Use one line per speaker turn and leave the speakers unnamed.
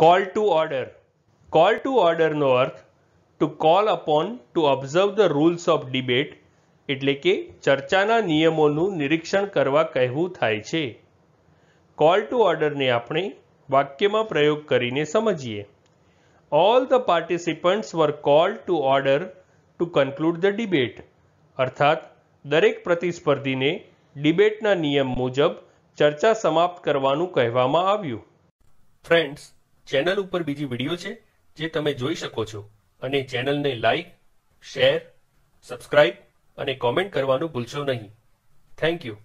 call
to order call to ઓર્ડરનો અર્થ to call upon to observe the rules of debate એટલે કે ચર્ચાના નિયમોનું નિરીક્ષણ કરવા કહેવું થાય છે કોલ ટુ ઓર્ડરને આપણે વાક્યમાં પ્રયોગ કરીને સમજીએ all the participants were call to order to conclude the debate અર્થાત દરેક પ્રતિસ્પર્ધીને ડિબેટના નિયમ મુજબ ચર્ચા સમાપ્ત કરવાનું કહેવામાં આવ્યું ફ્રેન્ડ્સ ચેનલ ઉપર બીજી વિડીયો છે જે તમે જોઈ શકો છો અને ચેનલને લાઇક શેર સબસ્ક્રાઇબ અને કોમેન્ટ કરવાનું ભૂલશો નહીં થેન્ક યુ